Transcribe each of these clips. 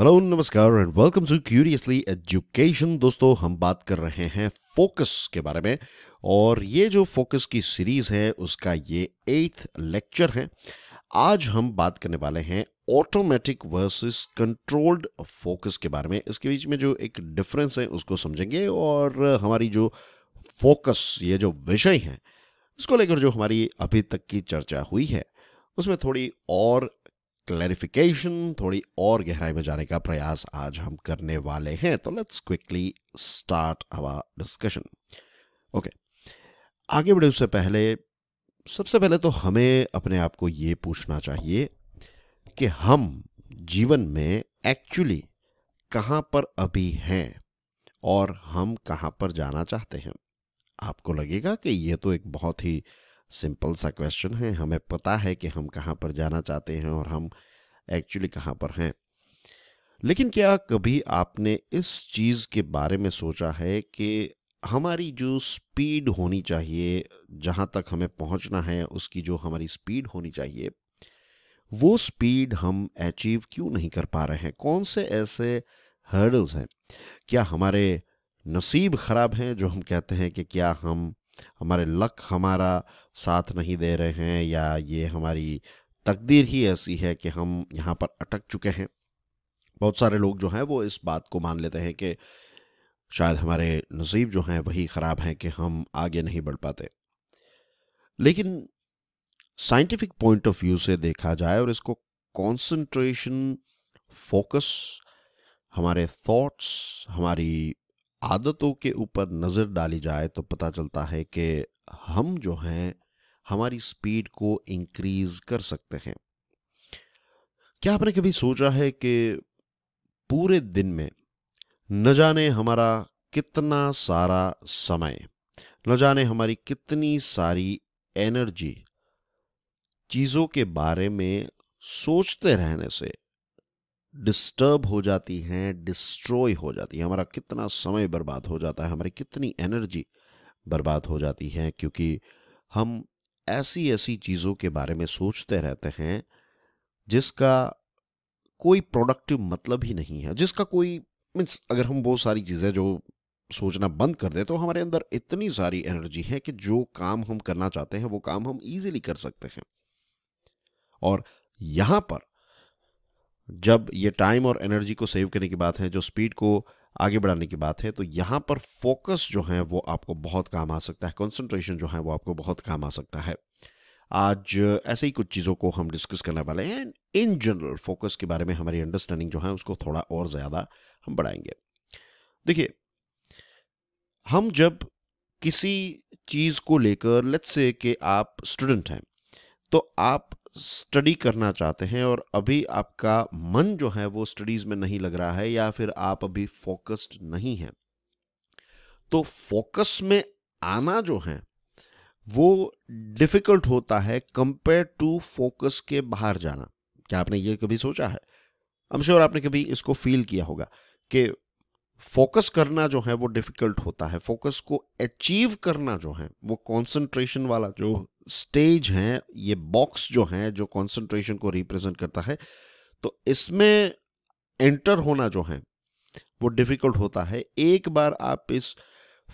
Hello नमस्कार and welcome to Curiously Education दोस्तों हम बात कर रहे हैं फोकस के बारे में और ये जो फोकस की सीरीज है उसका ये एट्थ लेक्चर है आज हम बात करने वाले हैं ऑटोमेटिक वर्सेस कंट्रोल्ड फोकस के बारे में इसके बीच में जो एक डिफरेंस है उसको समझेंगे और हमारी जो फोकस ये जो विषय है इसको लेकर जो हमारी अभी तक की चर्चा हुई है उसमें थोड़ी और क्लैरिफिकेशन थोड़ी और गहराई में जाने का प्रयास आज हम करने वाले हैं तो let's quickly start our discussion okay आगे बढ़े उससे पहले सबसे पहले तो हमें अपने आप को ये पूछना चाहिए कि हम जीवन में एक्चुअली कहाँ पर अभी हैं और हम कहाँ पर जाना चाहते हैं आपको लगेगा कि ये तो एक बहुत ही सिंपल सा क्वेश्चन है हमें पता है कि हम कहाँ पर जाना चाहते हैं और हम एक्चुअली कहाँ पर हैं लेकिन क्या कभी आपने इस चीज़ के बारे में सोचा है कि हमारी जो स्पीड होनी चाहिए जहाँ तक हमें पहुँचना है उसकी जो हमारी स्पीड होनी चाहिए वो स्पीड हम अचीव क्यों नहीं कर पा रहे हैं कौन से ऐसे हर्डल्स हैं क्या हमारे नसीब ख़राब हैं जो हम कहते हैं कि क्या हम हमारे लक हमारा साथ नहीं दे रहे हैं या ये हमारी तकदीर ही ऐसी है कि हम यहाँ पर अटक चुके हैं बहुत सारे लोग जो हैं वो इस बात को मान लेते हैं कि शायद हमारे नसीब जो हैं वही ख़राब हैं कि हम आगे नहीं बढ़ पाते लेकिन साइंटिफिक पॉइंट ऑफ व्यू से देखा जाए और इसको कंसंट्रेशन फोकस हमारे थॉट्स हमारी आदतों के ऊपर नज़र डाली जाए तो पता चलता है कि हम जो हैं हमारी स्पीड को इंक्रीज कर सकते हैं क्या आपने कभी सोचा है कि पूरे दिन में न जाने हमारा कितना सारा समय न जाने हमारी कितनी सारी एनर्जी चीज़ों के बारे में सोचते रहने से डिस्टर्ब हो जाती हैं डिस्ट्रॉय हो जाती है हमारा कितना समय बर्बाद हो जाता है हमारी कितनी एनर्जी बर्बाद हो जाती है क्योंकि हम ऐसी ऐसी चीज़ों के बारे में सोचते रहते हैं जिसका कोई प्रोडक्टिव मतलब ही नहीं है जिसका कोई मीन्स अगर हम वो सारी चीज़ें जो सोचना बंद कर दें तो हमारे अंदर इतनी सारी एनर्जी है कि जो काम हम करना चाहते हैं वो काम हम इजीली कर सकते हैं और यहाँ पर जब ये टाइम और एनर्जी को सेव करने की बात है जो स्पीड को आगे बढ़ाने की बात है तो यहाँ पर फोकस जो है वो आपको बहुत काम आ सकता है कंसंट्रेशन जो है वो आपको बहुत काम आ सकता है आज ऐसे ही कुछ चीज़ों को हम डिस्कस करने वाले हैं एंड इन जनरल फोकस के बारे में हमारी अंडरस्टैंडिंग जो है उसको थोड़ा और ज़्यादा हम बढ़ाएंगे देखिए हम जब किसी चीज़ को लेकर लेट्स से कि आप स्टूडेंट हैं तो आप स्टडी करना चाहते हैं और अभी आपका मन जो है वो स्टडीज़ में नहीं लग रहा है या फिर आप अभी फोकस्ड नहीं हैं तो फोकस में आना जो है वो डिफिकल्ट होता है कंपेयर टू फोकस के बाहर जाना क्या आपने ये कभी सोचा है आई श्योर आपने कभी इसको फील किया होगा कि फोकस करना जो है वो डिफिकल्ट होता है फोकस को अचीव करना जो है वो कंसंट्रेशन वाला जो स्टेज है ये बॉक्स जो है जो कंसंट्रेशन को रिप्रेजेंट करता है तो इसमें एंटर होना जो है वो डिफिकल्ट होता है एक बार आप इस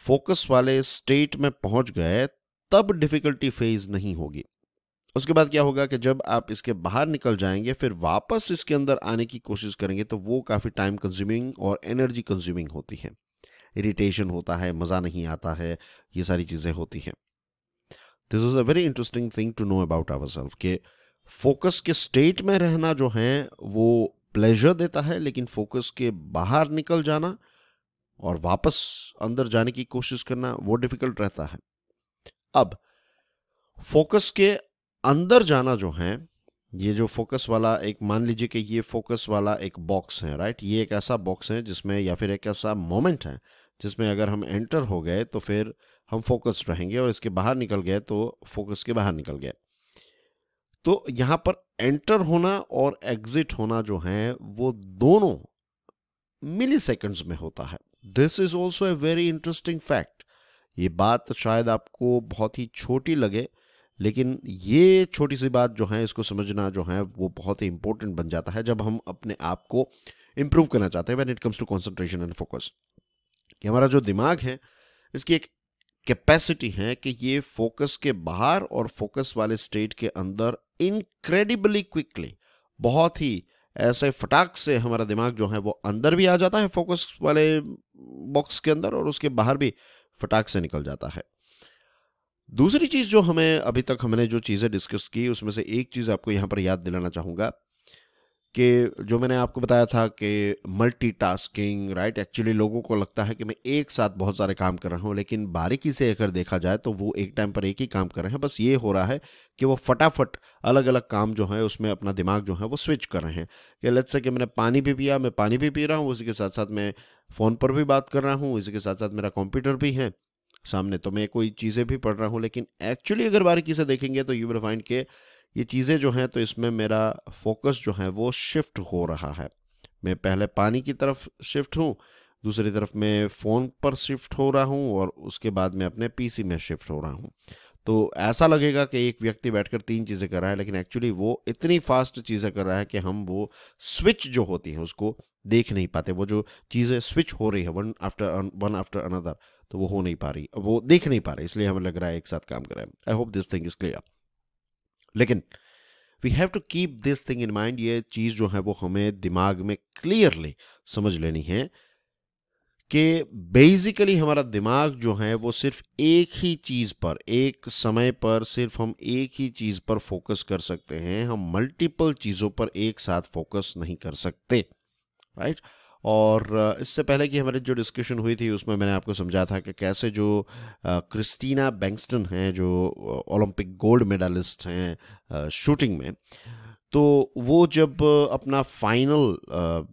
फोकस वाले स्टेट में पहुंच गए तब डिफिकल्टी फेज नहीं होगी उसके बाद क्या होगा कि जब आप इसके बाहर निकल जाएंगे फिर वापस इसके अंदर आने की कोशिश करेंगे तो वो काफ़ी टाइम कंज्यूमिंग और एनर्जी कंज्यूमिंग होती है इरिटेशन होता है मज़ा नहीं आता है ये सारी चीज़ें होती हैं this is a very interesting thing to know about ourself के फोकस के स्टेट में रहना जो है वो प्लेजर देता है लेकिन फोकस के बाहर निकल जाना और वापस अंदर जाने की कोशिश करना वो डिफ़िकल्ट रहता है अब फोकस के अंदर जाना जो है ये जो फोकस वाला एक मान लीजिए कि ये फोकस वाला एक बॉक्स है राइट ये एक ऐसा बॉक्स है जिसमें या फिर एक ऐसा मोमेंट है जिसमें अगर हम एंटर हो गए तो फिर हम फोकस रहेंगे और इसके बाहर निकल गए तो फोकस के बाहर निकल गए तो यहां पर एंटर होना और एग्जिट होना जो है वो दोनों मिली सेकेंड्स में होता है this is also a very interesting fact ये बात शायद आपको बहुत ही छोटी लगे लेकिन ये छोटी सी बात जो है इसको समझना जो है वो बहुत ही इंपॉर्टेंट बन जाता है जब हम अपने आप को इम्प्रूव करना चाहते हैं when it comes to concentration and focus कि हमारा जो दिमाग है इसकी एक कैपेसिटी है कि ये फोकस के बाहर और फोकस वाले स्टेट के अंदर इनक्रेडिबली क्विकली बहुत ही ऐसे फटाक से हमारा दिमाग जो है वो अंदर भी आ जाता है फोकस वाले बॉक्स के अंदर और उसके बाहर भी फटाक से निकल जाता है दूसरी चीज़ जो हमें अभी तक हमने जो चीज़ें डिस्कस की उसमें से एक चीज़ आपको यहाँ पर याद दिलाना चाहूँगा कि जो मैंने आपको बताया था कि मल्टीटास्किंग राइट एक्चुअली लोगों को लगता है कि मैं एक साथ बहुत सारे काम कर रहा हूँ लेकिन बारीकी से अगर देखा जाए तो वो एक टाइम पर एक ही काम कर रहे हैं बस ये हो रहा है कि वो फटाफट अलग अलग काम जो है उसमें अपना दिमाग जो है वो स्विच कर रहे हैं कि लेट्स से कि मैंने पानी भी पिया मैं पानी भी पी रहा हूँ उसी के साथ साथ मैं फ़ोन पर भी बात कर रहा हूँ इसी के साथ साथ मेरा कंप्यूटर भी है सामने तो मैं कोई चीज़ें भी पढ़ रहा हूँ लेकिन एक्चुअली अगर बारीकी से देखेंगे तो यू विल फाइंड के ये चीज़ें जो हैं तो इसमें मेरा फोकस जो है वो शिफ्ट हो रहा है मैं पहले पानी की तरफ शिफ्ट हूँ दूसरी तरफ मैं फ़ोन पर शिफ्ट हो रहा हूँ और उसके बाद मैं अपने पीसी में शिफ्ट हो रहा हूँ तो ऐसा लगेगा कि एक व्यक्ति बैठकर तीन चीज़ें कर रहा है लेकिन एक्चुअली वो इतनी फास्ट चीज़ें कर रहा है कि हम वो स्विच जो होती हैं उसको देख नहीं पाते वो जो चीज़ें स्विच हो रही है one after one after another तो वो हो नहीं पा रही वो देख नहीं पा रहे इसलिए हमें लग रहा है एक साथ काम कर रहे हैं I hope this thing is clear लेकिन we have to keep this thing in mind ये चीज़ जो है वो हमें दिमाग में क्लियरली समझ लेनी है कि बेसिकली हमारा दिमाग जो है वो सिर्फ एक ही चीज़ पर एक समय पर सिर्फ हम एक ही चीज़ पर फोकस कर सकते हैं हम मल्टीपल चीज़ों पर एक साथ फोकस नहीं कर सकते राइट right? और इससे पहले कि हमारी जो डिस्कशन हुई थी उसमें मैंने आपको समझा था कि कैसे जो क्रिस्टीना बैंक्सटन हैं जो ओलंपिक गोल्ड मेडलिस्ट हैं शूटिंग में तो वो जब अपना फाइनल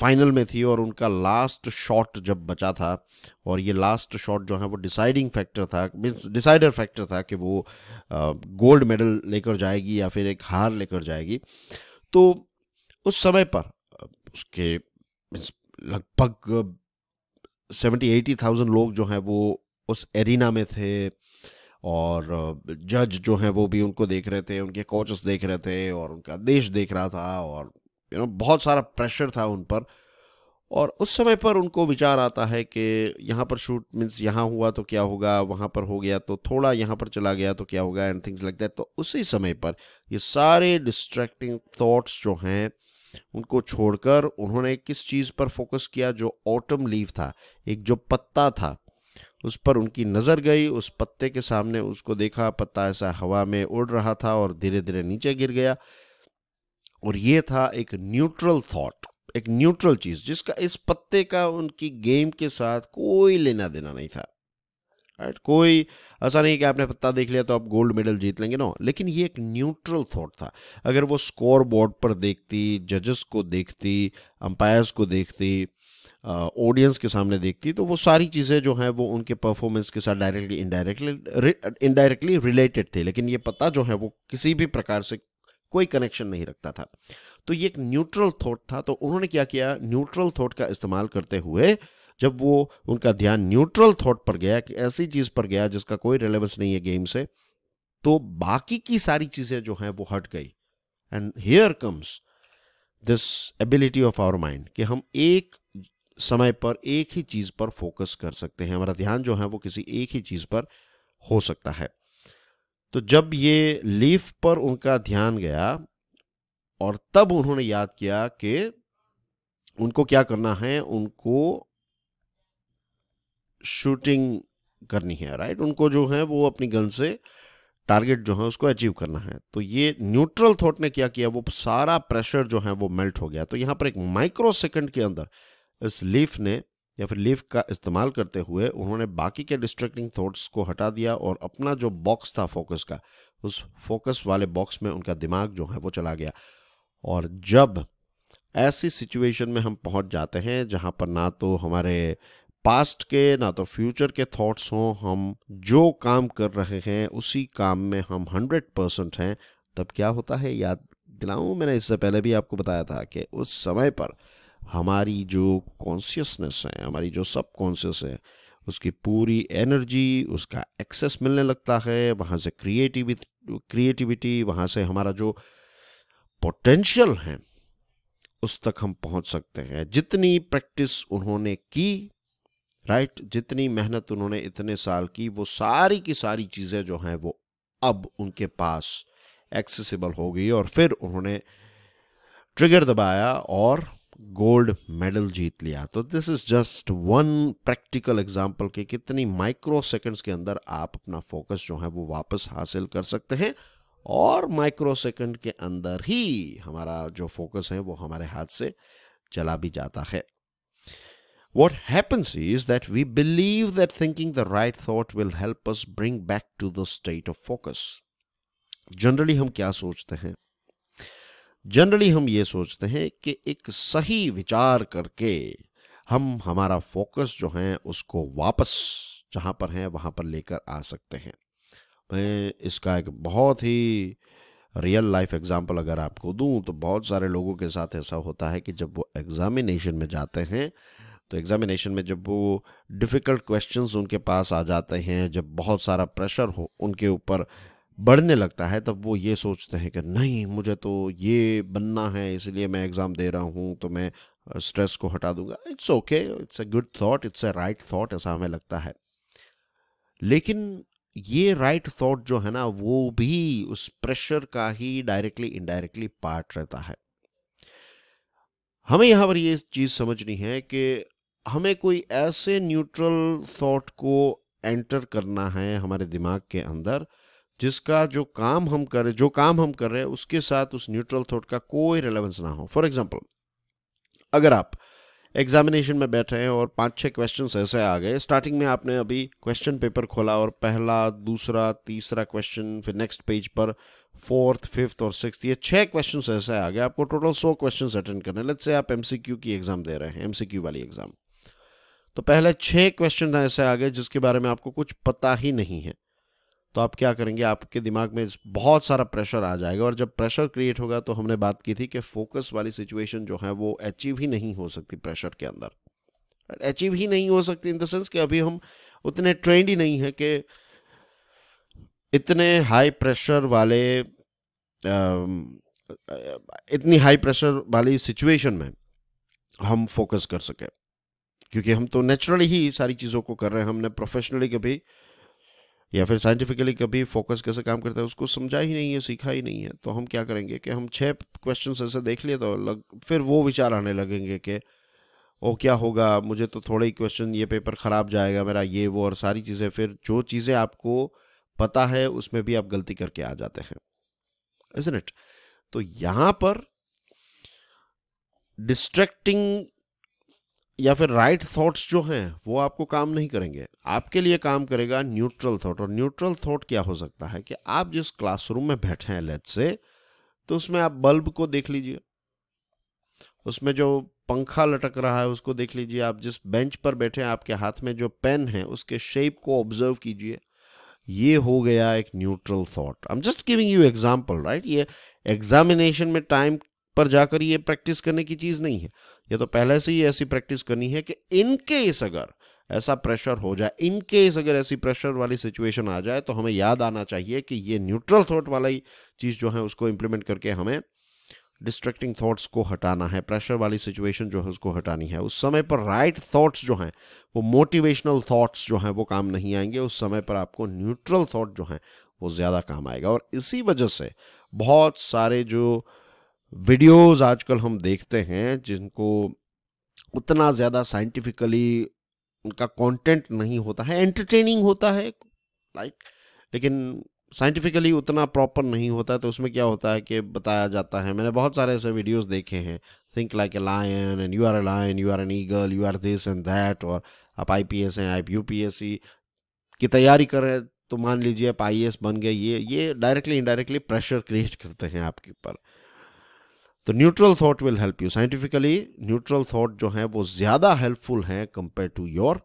फाइनल में थी और उनका लास्ट शॉट जब बचा था और ये लास्ट शॉट जो है वो डिसाइडिंग फैक्टर था मीन्स डिसाइडर फैक्टर था कि वो गोल्ड मेडल लेकर जाएगी या फिर एक हार लेकर जाएगी तो उस समय पर उसके लगभग सेवेंटी एटी थाउजेंड लोग जो हैं वो उस एरिना में थे और जज जो हैं वो भी उनको देख रहे थे उनके कोचेस देख रहे थे और उनका देश देख रहा था और यू नो बहुत सारा प्रेशर था उन पर और उस समय पर उनको विचार आता है कि यहाँ पर शूट मीन्स यहाँ हुआ तो क्या होगा वहाँ पर हो गया तो थोड़ा यहाँ पर चला गया तो क्या होगा एंड थिंग्स लाइक दैट तो उसी समय पर ये सारे डिस्ट्रैक्टिंग थॉट्स जो हैं उनको छोड़कर उन्होंने किस चीज़ पर फोकस किया जो ऑटम लीव था एक जो पत्ता था उस पर उनकी नज़र गई उस पत्ते के सामने उसको देखा पत्ता ऐसा हवा में उड़ रहा था और धीरे धीरे नीचे गिर गया और ये था एक न्यूट्रल थॉट एक न्यूट्रल चीज़ जिसका इस पत्ते का उनकी गेम के साथ कोई लेना देना नहीं था राइट कोई ऐसा नहीं कि आपने पत्ता देख लिया तो आप गोल्ड मेडल जीत लेंगे ना लेकिन ये एक न्यूट्रल थॉट था अगर वो स्कोर बोर्ड पर देखती जजेस को देखती अंपायर्स को देखती ऑडियंस के सामने देखती तो वो सारी चीज़ें जो हैं वो उनके परफॉर्मेंस के साथ डायरेक्टली इनडायरेक्टली इनडायरेक्टली रिलेटेड थे लेकिन ये पता जो है वो किसी भी प्रकार से कोई कनेक्शन नहीं रखता था तो ये एक न्यूट्रल थॉट था तो उन्होंने क्या किया न्यूट्रल थॉट का इस्तेमाल करते हुए जब वो उनका ध्यान न्यूट्रल थॉट पर गया कि ऐसी चीज़ पर गया जिसका कोई रिलेवेंस नहीं है गेम से तो बाकी की सारी चीज़ें जो हैं वो हट गई and here comes this ability of our mind कि हम एक समय पर एक ही चीज़ पर फोकस कर सकते हैं हमारा ध्यान जो है वो किसी एक ही चीज़ पर हो सकता है तो जब ये लीफ पर उनका ध्यान गया और तब उन्होंने याद किया कि उनको क्या करना है उनको शूटिंग करनी है राइट उनको जो है वो अपनी गन से टारगेट जो है उसको अचीव करना है तो ये न्यूट्रल थॉट ने क्या किया वो सारा प्रेशर जो है वो मेल्ट हो गया तो यहाँ पर एक माइक्रो सेकेंड के अंदर इस लीफ ने या फिर लीफ का इस्तेमाल करते हुए उन्होंने बाकी के डिस्ट्रैक्टिंग थॉट्स को हटा दिया और अपना जो बॉक्स था फोकस का उस फोकस वाले बॉक्स में उनका दिमाग जो है वो चला गया और जब ऐसी सिचुएशन में हम पहुंच जाते हैं जहां पर ना तो हमारे पास्ट के ना तो फ्यूचर के थॉट्स हों हम जो काम कर रहे हैं उसी काम में हम हंड्रेड परसेंट हैं तब क्या होता है याद दिलाऊं मैंने इससे पहले भी आपको बताया था कि उस समय पर हमारी जो कॉन्शियसनेस है हमारी जो सब कॉन्शियस है उसकी पूरी एनर्जी उसका एक्सेस मिलने लगता है वहाँ से क्रिएटिविटी क्रिएटिविटी वहाँ से हमारा जो पोटेंशियल है उस तक हम पहुँच सकते हैं जितनी प्रैक्टिस उन्होंने की राइट जितनी मेहनत उन्होंने इतने साल की वो सारी की सारी चीज़ें जो हैं वो अब उनके पास एक्सेसिबल हो गई और फिर उन्होंने ट्रिगर दबाया और गोल्ड मेडल जीत लिया तो this is just one practical example के कितनी माइक्रो सेकंड्स के अंदर आप अपना फोकस जो है वो वापस हासिल कर सकते हैं और माइक्रो सेकंड के अंदर ही हमारा जो फोकस है वो हमारे हाथ से चला भी जाता है What happens is that we believe that thinking the right thought will help us bring back to the state of focus. Generally हम क्या सोचते हैं जनरली हम ये सोचते हैं कि एक सही विचार करके हम हमारा फोकस जो है उसको वापस जहाँ पर हैं वहाँ पर लेकर आ सकते हैं मैं इसका एक बहुत ही रियल लाइफ एग्जांपल अगर आपको दूं तो बहुत सारे लोगों के साथ ऐसा होता है कि जब वो एग्ज़ामिनेशन में जाते हैं तो एग्ज़ामिनेशन में जब वो डिफ़िकल्ट क्वेश्चंस उनके पास आ जाते हैं जब बहुत सारा प्रेशर हो उनके ऊपर बढ़ने लगता है तब वो ये सोचते हैं कि नहीं मुझे तो ये बनना है इसलिए मैं एग्ज़ाम दे रहा हूँ तो मैं स्ट्रेस को हटा दूंगा it's okay it's a good thought it's a right thought ऐसा हमें लगता है लेकिन ये राइट right थाट जो है ना वो भी उस प्रेशर का ही डायरेक्टली इनडायरेक्टली पार्ट रहता है हमें यहाँ पर ये चीज़ समझनी है कि हमें कोई ऐसे न्यूट्रल थॉट को एंटर करना है हमारे दिमाग के अंदर जिसका जो काम हम कर जो काम हम कर रहे हैं उसके साथ उस न्यूट्रल थॉट का कोई रिलेवेंस ना हो फॉर एग्जाम्पल अगर आप एग्जामिनेशन में बैठे हैं और पांच छह क्वेश्चन ऐसे आ गए स्टार्टिंग में आपने अभी क्वेश्चन पेपर खोला और पहला दूसरा तीसरा क्वेश्चन फिर नेक्स्ट पेज पर फोर्थ फिफ्थ और सिक्स ये छह क्वेश्चन ऐसे आ गए आपको टोटल सौ क्वेश्चन अटेंड करने लेट्स से आप एमसीक्यू की एग्जाम दे रहे हैं एमसीक्यू वाली एग्जाम तो पहले छह क्वेश्चन ऐसे आ गए जिसके बारे में आपको कुछ पता ही नहीं है तो आप क्या करेंगे आपके दिमाग में बहुत सारा प्रेशर आ जाएगा और जब प्रेशर क्रिएट होगा तो हमने बात की थी कि फोकस वाली सिचुएशन जो है वो अचीव ही नहीं हो सकती प्रेशर के अंदर अचीव ही नहीं हो सकती इन द सेंस कि अभी हम उतने ट्रेंड ही नहीं है कि इतने हाई प्रेशर वाले इतनी हाई प्रेशर वाली सिचुएशन में हम फोकस कर सकें क्योंकि हम तो नेचुरली ही सारी चीज़ों को कर रहे हैं हमने प्रोफेशनली कभी या फिर साइंटिफिकली कभी फोकस कैसे काम करता है उसको समझा ही नहीं है सीखा ही नहीं है तो हम क्या करेंगे कि हम छः क्वेश्चन ऐसे देख लिए तो लग फिर वो विचार आने लगेंगे कि ओ क्या होगा मुझे तो थोड़े ही क्वेश्चन ये पेपर ख़राब जाएगा मेरा ये वो और सारी चीज़ें फिर जो चीज़ें आपको पता है उसमें भी आप गलती करके आ जाते हैं इज इट तो यहाँ पर डिस्ट्रैक्टिंग या फिर राइट right थॉट्स जो हैं वो आपको काम नहीं करेंगे आपके लिए काम करेगा न्यूट्रल थॉट और न्यूट्रल थॉट क्या हो सकता है कि आप जिस क्लासरूम में बैठे हैं लेट से तो उसमें आप बल्ब को देख लीजिए उसमें जो पंखा लटक रहा है उसको देख लीजिए आप जिस बेंच पर बैठे हैं आपके हाथ में जो पेन है उसके शेप को ऑब्जर्व कीजिए ये हो गया एक neutral thought I am just giving you example right ये एग्जामिनेशन में टाइम पर जाकर ये प्रैक्टिस करने की चीज़ नहीं है ये तो पहले से ही ऐसी प्रैक्टिस करनी है कि इनकेस अगर ऐसा प्रेशर हो जाए इन केस अगर ऐसी प्रेशर वाली सिचुएशन आ जाए तो हमें याद आना चाहिए कि ये न्यूट्रल थॉट वाली चीज़ जो है उसको इम्प्लीमेंट करके हमें डिस्ट्रैक्टिंग थॉट्स को हटाना है प्रेशर वाली सिचुएशन जो है उसको हटानी है उस समय पर राइट right थॉट्स जो हैं वो मोटिवेशनल थॉट्स जो हैं वो काम नहीं आएंगे उस समय पर आपको न्यूट्रल थॉट जो हैं वो ज़्यादा काम आएगा और इसी वजह से बहुत सारे जो वीडियोस आजकल हम देखते हैं जिनको उतना ज़्यादा साइंटिफिकली उनका कंटेंट नहीं होता है एंटरटेनिंग होता है लाइक लेकिन साइंटिफिकली उतना प्रॉपर नहीं होता है तो उसमें क्या होता है कि बताया जाता है मैंने बहुत सारे ऐसे वीडियोस देखे हैं think like a lion and you are a lion you are an eagle you are this and that और आप आई पी एस हैं आप यू पी एस सी की तैयारी कर रहे हैं तो मान लीजिए आप आई एस e बन गए ये ये डायरेक्टली इनडायरेक्टली प्रेशर क्रिएट करते हैं आपके ऊपर तो neutral thought will help you scientifically neutral thought जो है वो ज़्यादा हेल्पफुल हैं compare to your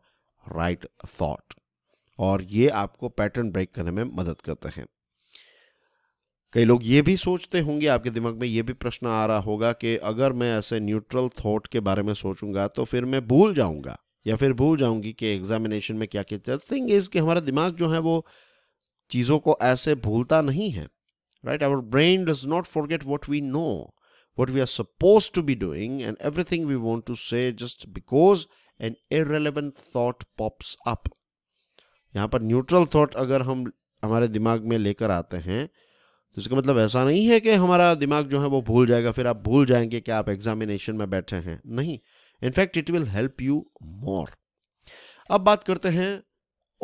right thought और ये आपको पैटर्न ब्रेक करने में मदद करते हैं कई लोग ये भी सोचते होंगे आपके दिमाग में ये भी प्रश्न आ रहा होगा कि अगर मैं ऐसे न्यूट्रल थॉट के बारे में सोचूंगा तो फिर मैं भूल जाऊंगा या फिर भूल जाऊंगी कि एग्जामिनेशन में क्या कहते हैं थिंग इज़ कि हमारा दिमाग जो है वो चीज़ों को ऐसे भूलता नहीं है right our brain does not forget what we know what we are supposed to be doing and everything we want to say just because an irrelevant thought pops up यहाँ पर न्यूट्रल थॉट अगर हम हमारे दिमाग में लेकर आते हैं तो इसका मतलब ऐसा नहीं है कि हमारा दिमाग जो है वो भूल जाएगा फिर आप भूल जाएंगे कि आप एग्जामिनेशन में बैठे हैं नहीं in fact it will help you more अब बात करते हैं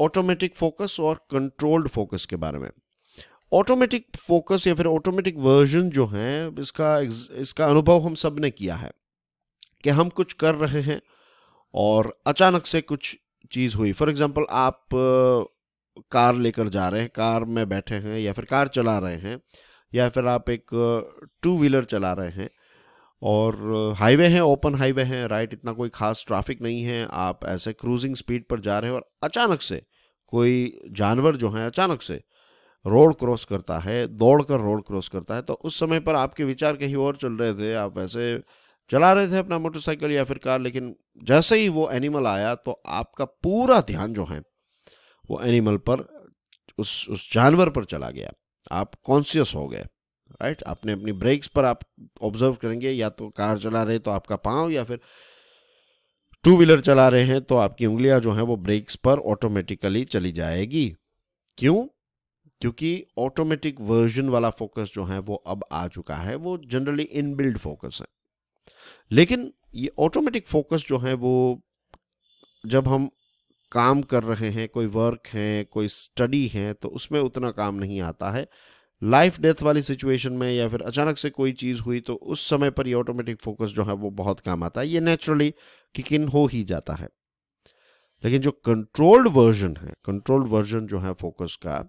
ऑटोमेटिक फोकस और कंट्रोल्ड फोकस के बारे में ऑटोमेटिक फोकस या फिर ऑटोमेटिक वर्जन जो है इसका इसका अनुभव हम सब ने किया है कि हम कुछ कर रहे हैं और अचानक से कुछ चीज़ हुई फॉर एग्ज़ाम्पल आप कार लेकर जा रहे हैं कार में बैठे हैं या फिर कार चला रहे हैं या फिर आप एक टू व्हीलर चला रहे हैं और हाईवे है ओपन हाईवे है राइट इतना कोई खास ट्रैफिक नहीं है आप ऐसे क्रूजिंग स्पीड पर जा रहे हैं और अचानक से कोई जानवर जो है अचानक से रोड क्रॉस करता है दौड़ कर रोड क्रॉस करता है तो उस समय पर आपके विचार कहीं और चल रहे थे आप वैसे चला रहे थे अपना मोटरसाइकिल या फिर कार लेकिन जैसे ही वो एनिमल आया तो आपका पूरा ध्यान जो है वो एनिमल पर उस उस जानवर पर चला गया आप कॉन्शियस हो गए राइट आपने अपनी ब्रेक्स पर आप ऑब्जर्व करेंगे या तो कार चला रहे तो आपका पाँव या फिर टू व्हीलर चला रहे हैं तो आपकी उंगलियां जो हैं वो ब्रेक्स पर ऑटोमेटिकली चली जाएगी क्यों क्योंकि ऑटोमेटिक वर्जन वाला फोकस जो है वो अब आ चुका है वो जनरली इनबिल्ड फोकस है लेकिन ये ऑटोमेटिक फोकस जो है वो जब हम काम कर रहे हैं कोई वर्क है कोई स्टडी है तो उसमें उतना काम नहीं आता है लाइफ डेथ वाली सिचुएशन में या फिर अचानक से कोई चीज़ हुई तो उस समय पर ये ऑटोमेटिक फोकस जो है वो बहुत काम आता है ये नेचुरली किक इन हो ही जाता है लेकिन जो कंट्रोल्ड वर्जन है कंट्रोल्ड वर्जन जो है फोकस का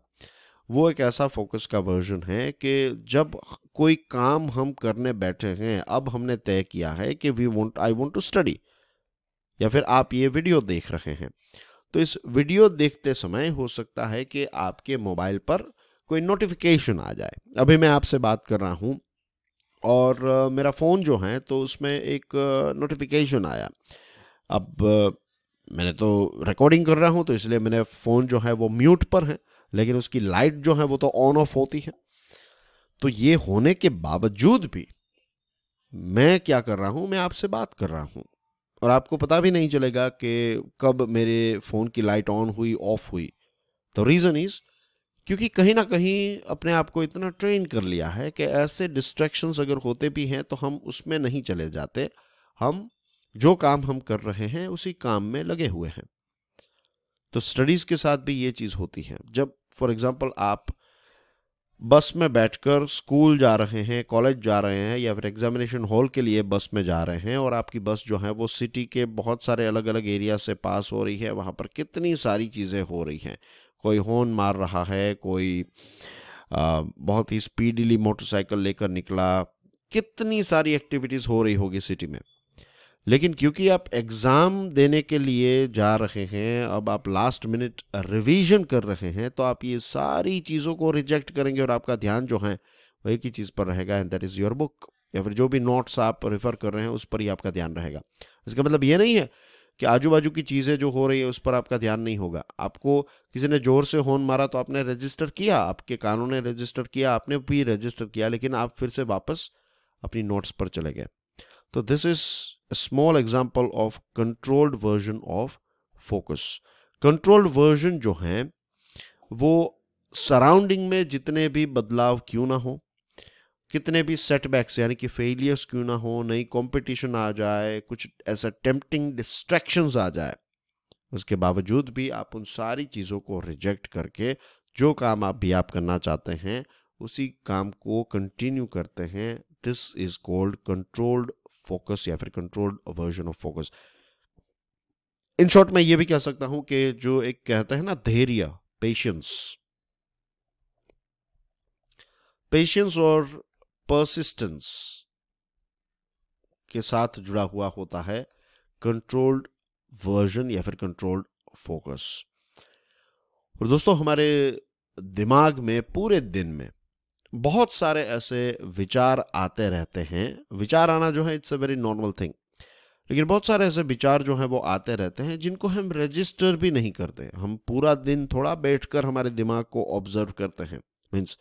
वो एक ऐसा फोकस का वर्जन है कि जब कोई काम हम करने बैठे हैं अब हमने तय किया है कि we want I want to study या फिर आप ये वीडियो देख रहे हैं तो इस वीडियो देखते समय हो सकता है कि आपके मोबाइल पर कोई नोटिफिकेशन आ जाए अभी मैं आपसे बात कर रहा हूँ और मेरा फ़ोन जो है तो उसमें एक नोटिफिकेशन आया अब मैंने तो रिकॉर्डिंग कर रहा हूँ तो इसलिए मैंने फ़ोन जो है वो म्यूट पर है लेकिन उसकी लाइट जो है वो तो ऑन ऑफ होती है तो ये होने के बावजूद भी मैं क्या कर रहा हूं मैं आपसे बात कर रहा हूं और आपको पता भी नहीं चलेगा कि कब मेरे फ़ोन की लाइट ऑन हुई ऑफ हुई तो रीज़न इज़ क्योंकि कहीं ना कहीं अपने आप को इतना ट्रेन कर लिया है कि ऐसे डिस्ट्रैक्शंस अगर होते भी हैं तो हम उसमें नहीं चले जाते हम जो काम हम कर रहे हैं उसी काम में लगे हुए हैं तो स्टडीज़ के साथ भी ये चीज़ होती है जब फॉर एग्जाम्पल आप बस में बैठकर स्कूल जा रहे हैं कॉलेज जा रहे हैं या फिर एग्जामिनेशन हॉल के लिए बस में जा रहे हैं और आपकी बस जो है वो सिटी के बहुत सारे अलग अलग एरिया से पास हो रही है वहाँ पर कितनी सारी चीज़ें हो रही हैं कोई हॉर्न मार रहा है कोई आ, बहुत ही स्पीडली मोटरसाइकिल लेकर निकला कितनी सारी एक्टिविटीज़ हो रही होगी सिटी में लेकिन क्योंकि आप एग्ज़ाम देने के लिए जा रहे हैं अब आप लास्ट मिनट रिवीजन कर रहे हैं तो आप ये सारी चीज़ों को रिजेक्ट करेंगे और आपका ध्यान जो है वो एक ही चीज़ पर रहेगा and that is your book या फिर जो भी नोट्स आप रेफ़र कर रहे हैं उस पर ही आपका ध्यान रहेगा इसका मतलब ये नहीं है कि आजू बाजू की चीज़ें जो हो रही है उस पर आपका ध्यान नहीं होगा आपको किसी ने ज़ोर से होन मारा तो आपने रजिस्टर किया आपके कानों ने रजिस्टर किया आपने भी रजिस्टर किया लेकिन आप फिर से वापस अपनी नोट्स पर चले गए तो this is a small example of controlled version of focus controlled version जो है वो सराउंडिंग में जितने भी बदलाव क्यों ना हो कितने भी सेटबैक्स यानी कि फेलियर्स क्यों ना हो नई competition आ जाए कुछ ऐसा tempting distractions आ जाए उसके बावजूद भी आप उन सारी चीज़ों को रिजेक्ट करके जो काम आप भी आप करना चाहते हैं उसी काम को कंटिन्यू करते हैं this is called controlled focus या फिर controlled version of focus in short मैं ये भी कह सकता हूं कि जो एक कहते हैं ना धैर्य पेशेंस पेशेंस और परसिस्टेंस के साथ जुड़ा हुआ होता है कंट्रोल्ड वर्जन या फिर कंट्रोल्ड फोकस और दोस्तों हमारे दिमाग में पूरे दिन में बहुत सारे ऐसे विचार आते रहते हैं विचार आना जो है it's a very normal thing लेकिन बहुत सारे ऐसे विचार जो हैं वो आते रहते हैं जिनको हम रजिस्टर भी नहीं करते हम पूरा दिन थोड़ा बैठकर हमारे दिमाग को ऑब्जर्व करते हैं मीन्स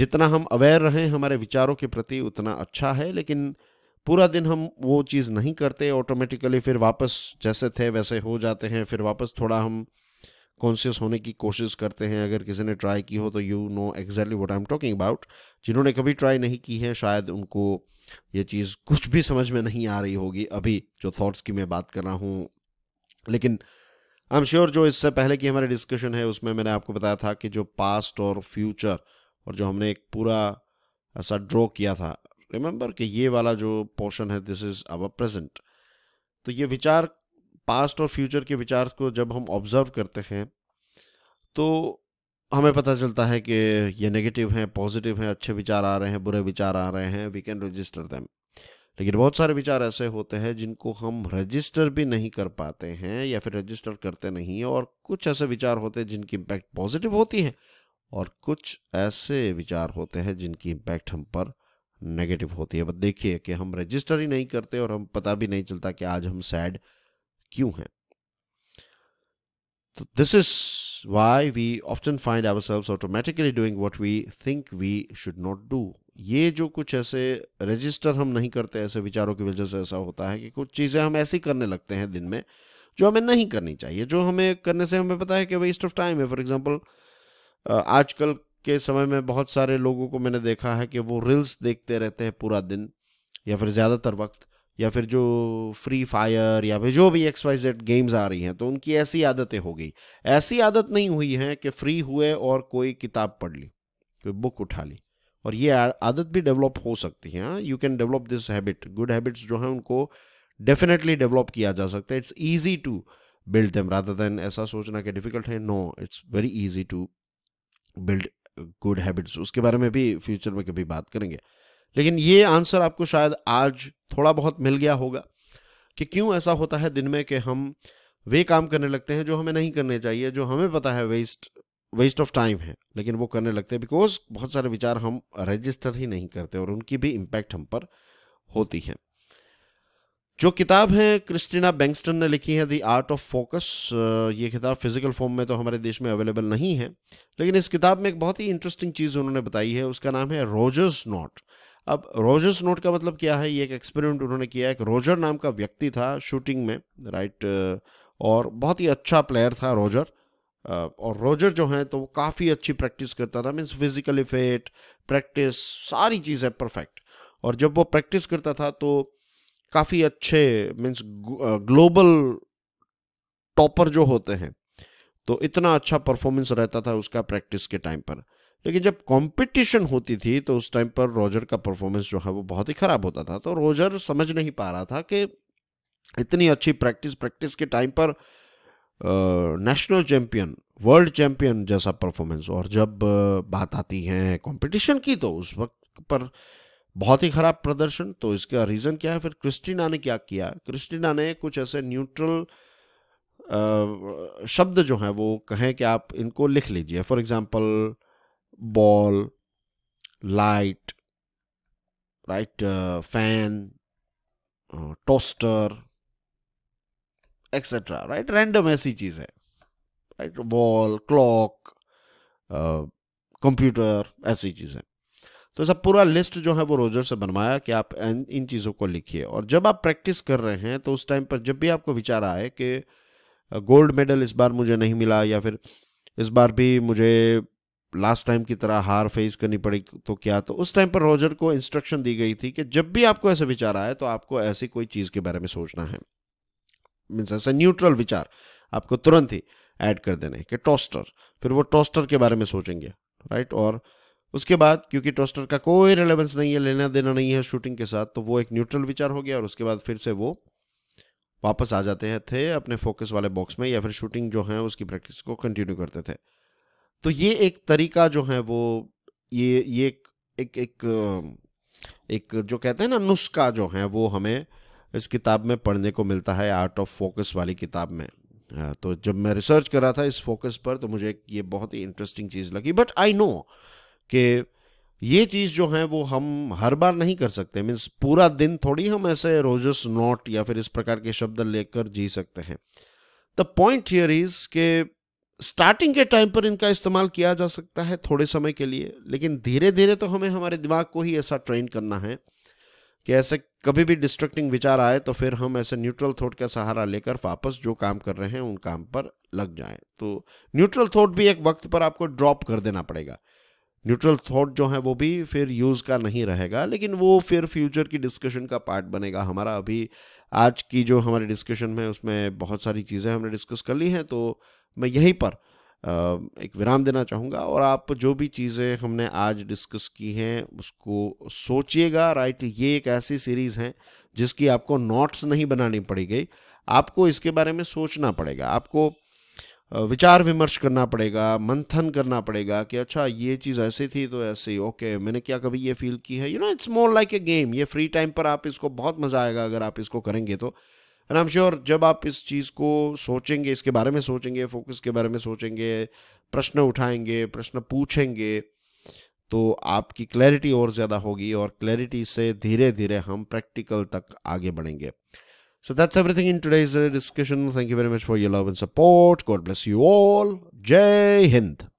जितना हम अवेयर रहें हमारे विचारों के प्रति उतना अच्छा है लेकिन पूरा दिन हम वो चीज़ नहीं करते ऑटोमेटिकली फिर वापस जैसे थे वैसे हो जाते हैं फिर वापस थोड़ा हम कॉन्शियस होने की कोशिश करते हैं अगर किसी ने ट्राई की हो तो you know exactly what I am talking about जिन्होंने कभी ट्राई नहीं की है शायद उनको ये चीज़ कुछ भी समझ में नहीं आ रही होगी अभी जो थाट्स की मैं बात कर रहा हूँ लेकिन आई एम श्योर जो इससे पहले की हमारी डिस्कशन है उसमें मैंने आपको बताया था कि जो पास्ट और फ्यूचर और जो हमने एक पूरा ऐसा ड्रॉ किया था रिमेंबर कि ये वाला जो पोर्शन है दिस इज़ अवर प्रेजेंट तो ये विचार पास्ट और फ्यूचर के विचार को जब हम ऑब्ज़र्व करते हैं तो हमें पता चलता है कि ये नेगेटिव हैं पॉजिटिव हैं अच्छे विचार आ रहे हैं बुरे विचार आ रहे हैं वी कैन रजिस्टर दैम लेकिन बहुत सारे विचार ऐसे होते हैं जिनको हम रजिस्टर भी नहीं कर पाते हैं या फिर रजिस्टर करते नहीं और कुछ ऐसे विचार होते हैं जिनकी इम्पैक्ट पॉजिटिव होती है और कुछ ऐसे विचार होते हैं जिनकी इम्पैक्ट हम पर नेगेटिव होती है बट देखिए कि हम रजिस्टर ही नहीं करते और हम पता भी नहीं चलता कि आज हम सैड क्यों है तो this is why we often find ourselves automatically doing what we think we should not do ये जो कुछ ऐसे रजिस्टर हम नहीं करते ऐसे विचारों की वजह से ऐसा होता है कि कुछ चीज़ें हम ऐसी करने लगते हैं दिन में जो हमें नहीं करनी चाहिए जो हमें करने से हमें पता है कि वेस्ट ऑफ टाइम है फॉर एग्जाम्पल आजकल के समय में बहुत सारे लोगों को मैंने देखा है कि वो रील्स देखते रहते हैं पूरा दिन या फिर ज़्यादातर वक्त या फिर जो फ्री फायर या फिर जो भी एक्स वाई जेड गेम्स आ रही हैं तो उनकी ऐसी आदतें हो गई ऐसी आदत नहीं हुई है कि फ्री हुए और कोई किताब पढ़ ली कोई बुक उठा ली और ये आदत भी डेवलप हो सकती है you can develop this habit good habits जो हैं उनको डेफिनेटली डेवलप किया जा सकता है it's easy to build them rather than ऐसा सोचना कि डिफिकल्ट है no it's very easy to build good habits उसके बारे में भी फ्यूचर में कभी बात करेंगे लेकिन ये आंसर आपको शायद आज थोड़ा बहुत मिल गया होगा कि क्यों ऐसा होता है दिन में कि हम वे काम करने लगते हैं जो हमें नहीं करने चाहिए जो हमें पता है वेस्ट वेस्ट ऑफ टाइम है लेकिन वो करने लगते हैं बिकॉज बहुत सारे विचार हम रजिस्टर ही नहीं करते और उनकी भी इम्पैक्ट हम पर होती है जो किताब है क्रिस्टिना बैंगस्टन ने लिखी है दी आर्ट ऑफ फोकस ये किताब फिजिकल फॉर्म में तो हमारे देश में अवेलेबल नहीं है लेकिन इस किताब में एक बहुत ही इंटरेस्टिंग चीज़ उन्होंने बताई है उसका नाम है रोजर्स नॉट अब रोजर्स नोट का मतलब क्या है ये एक एक्सपेरिमेंट उन्होंने किया एक रोजर नाम का व्यक्ति था शूटिंग में राइट और बहुत ही अच्छा प्लेयर था रोजर और रोजर जो हैं तो वो काफ़ी अच्छी प्रैक्टिस करता था मीन्स फिजिकली फिट प्रैक्टिस सारी चीज़ें परफेक्ट और जब वो प्रैक्टिस करता था तो काफ़ी अच्छे मीन्स ग्लोबल टॉपर जो होते हैं तो इतना अच्छा परफॉर्मेंस रहता था उसका प्रैक्टिस के टाइम पर लेकिन जब कंपटीशन होती थी तो उस टाइम पर रोजर का परफॉर्मेंस जो है वो बहुत ही ख़राब होता था तो रोजर समझ नहीं पा रहा था कि इतनी अच्छी प्रैक्टिस प्रैक्टिस के टाइम पर नेशनल चैम्पियन वर्ल्ड चैम्पियन जैसा परफॉर्मेंस और जब बात आती है कंपटीशन की तो उस वक्त पर बहुत ही ख़राब प्रदर्शन तो इसका रीज़न क्या है फिर क्रिस्टिना ने क्या किया क्रिस्टिना ने कुछ ऐसे न्यूट्रल शब्द जो हैं वो कहें कि आप इनको लिख लीजिए for example ball, light, right? Uh, fan, uh, toaster, etc. Right? Random ऐसी चीज है राइट uh, क्लॉक कंप्यूटर ऐसी चीज़ें तो सब पूरा लिस्ट जो है वो रोजर से बनवाया कि आप इन चीज़ों को लिखिए और जब आप प्रैक्टिस कर रहे हैं तो उस टाइम पर जब भी आपको विचार आए कि गोल्ड uh, मेडल इस बार मुझे नहीं मिला या फिर इस बार भी मुझे लास्ट टाइम की तरह हार फेस करनी पड़ी तो क्या तो उस टाइम पर रोजर को इंस्ट्रक्शन दी गई थी कि जब भी आपको ऐसा विचार आए तो आपको ऐसी कोई चीज़ के बारे में सोचना है मीन्स ऐसा न्यूट्रल विचार आपको तुरंत ही ऐड कर देने कि टोस्टर फिर वो टोस्टर के बारे में सोचेंगे राइट और उसके बाद क्योंकि टोस्टर का कोई रिलेवेंस नहीं है लेना देना नहीं है शूटिंग के साथ तो वो एक न्यूट्रल विचार हो गया और उसके बाद फिर से वो वापस आ जाते हैं थे अपने फोकस वाले बॉक्स में या फिर शूटिंग जो है उसकी प्रैक्टिस को कंटिन्यू करते थे तो ये एक तरीका जो है वो ये ये एक एक एक, एक जो कहते हैं ना नुस्खा जो है वो हमें इस किताब में पढ़ने को मिलता है आर्ट ऑफ फोकस वाली किताब में तो जब मैं रिसर्च कर रहा था इस फोकस पर तो मुझे ये बहुत ही इंटरेस्टिंग चीज़ लगी बट आई नो कि ये चीज़ जो है वो हम हर बार नहीं कर सकते मीन्स पूरा दिन थोड़ी हम ऐसे रोजस नोट या फिर इस प्रकार के शब्द लेकर जी सकते हैं द पॉइंट हियर इज के स्टार्टिंग के टाइम पर इनका इस्तेमाल किया जा सकता है थोड़े समय के लिए लेकिन धीरे धीरे तो हमें हमारे दिमाग को ही ऐसा ट्रेन करना है कि ऐसे कभी भी डिस्ट्रक्टिंग विचार आए तो फिर हम ऐसे न्यूट्रल थॉट का सहारा लेकर वापस जो काम कर रहे हैं उन काम पर लग जाए तो न्यूट्रल थॉट भी एक वक्त पर आपको ड्रॉप कर देना पड़ेगा न्यूट्रल थॉट जो है वो भी फिर यूज़ का नहीं रहेगा लेकिन वो फिर फ्यूचर की डिस्कशन का पार्ट बनेगा हमारा अभी आज की जो हमारी डिस्कशन में उसमें बहुत सारी चीज़ें हमने डिस्कस कर ली हैं तो मैं यहीं पर एक विराम देना चाहूँगा और आप जो भी चीज़ें हमने आज डिस्कस की हैं उसको सोचिएगा राइट ये एक ऐसी सीरीज़ है जिसकी आपको नोट्स नहीं बनानी पड़ेगी आपको इसके बारे में सोचना पड़ेगा आपको विचार विमर्श करना पड़ेगा मंथन करना पड़ेगा कि अच्छा ये चीज़ ऐसी थी तो ही ओके मैंने क्या कभी ये फील की है you know it's more like a game ये फ्री टाइम पर आप इसको बहुत मज़ा आएगा अगर आप इसको करेंगे तो एंड आई एम श्योर जब आप इस चीज़ को सोचेंगे इसके बारे में सोचेंगे फोकस के बारे में सोचेंगे प्रश्न उठाएंगे प्रश्न पूछेंगे तो आपकी क्लैरिटी और ज़्यादा होगी और क्लैरिटी से धीरे धीरे हम प्रैक्टिकल तक आगे बढ़ेंगे So that's everything in today's discussion. Thank you very much for your love and support. God bless you all. Jai Hind.